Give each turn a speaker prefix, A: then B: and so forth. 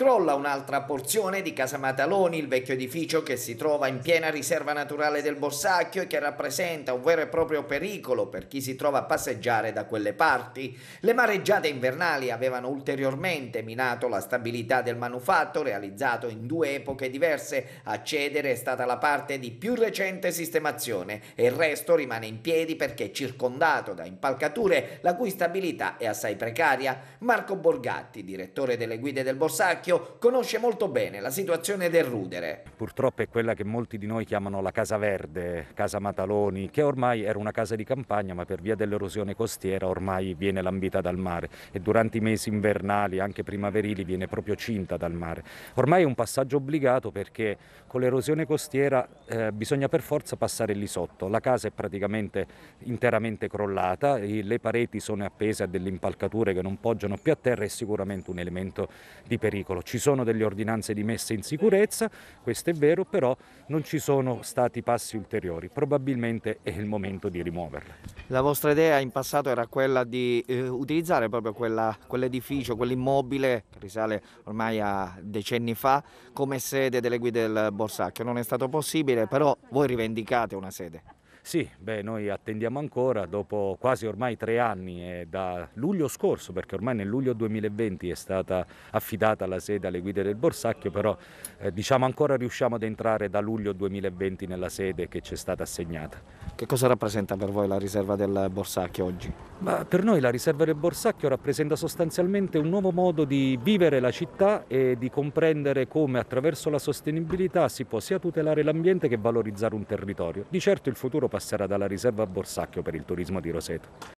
A: Crolla un'altra porzione di Casa Mataloni, il vecchio edificio che si trova in piena riserva naturale del Borsacchio e che rappresenta un vero e proprio pericolo per chi si trova a passeggiare da quelle parti. Le mareggiate invernali avevano ulteriormente minato la stabilità del manufatto, realizzato in due epoche diverse. A cedere è stata la parte di più recente sistemazione e il resto rimane in piedi perché è circondato da impalcature la cui stabilità è assai precaria. Marco Borgatti, direttore delle guide del Borsacchio, Vecchio conosce molto bene la situazione del rudere.
B: Purtroppo è quella che molti di noi chiamano la Casa Verde, Casa Mataloni, che ormai era una casa di campagna ma per via dell'erosione costiera ormai viene lambita dal mare e durante i mesi invernali, anche primaverili, viene proprio cinta dal mare. Ormai è un passaggio obbligato perché con l'erosione costiera eh, bisogna per forza passare lì sotto. La casa è praticamente interamente crollata, le pareti sono appese a delle impalcature che non poggiano più a terra, è sicuramente un elemento di pericolo farlo. Ci sono delle ordinanze di messa in sicurezza, questo è vero, però non ci sono stati passi ulteriori. Probabilmente è il momento di rimuoverle.
C: La vostra idea in passato era quella di eh, utilizzare proprio quella, quell'edificio, quell'immobile che risale ormai a decenni fa come sede delle guide del Borsacchio. Non è stato possibile, però voi rivendicate
B: una sede. Sì, beh, noi attendiamo ancora dopo quasi ormai tre anni, da luglio scorso, perché ormai nel luglio 2020 è stata affidata la sede alle guide del Borsacchio, però eh, diciamo ancora riusciamo ad entrare da luglio 2020 nella sede che ci è stata assegnata. Che cosa rappresenta per voi la riserva del Borsacchio oggi? Ma per noi la riserva del Borsacchio rappresenta sostanzialmente un nuovo modo di vivere la città e di comprendere come attraverso la sostenibilità si può sia tutelare l'ambiente che valorizzare un territorio. Di certo il futuro passerà dalla riserva a Borsacchio per il turismo di Roseto.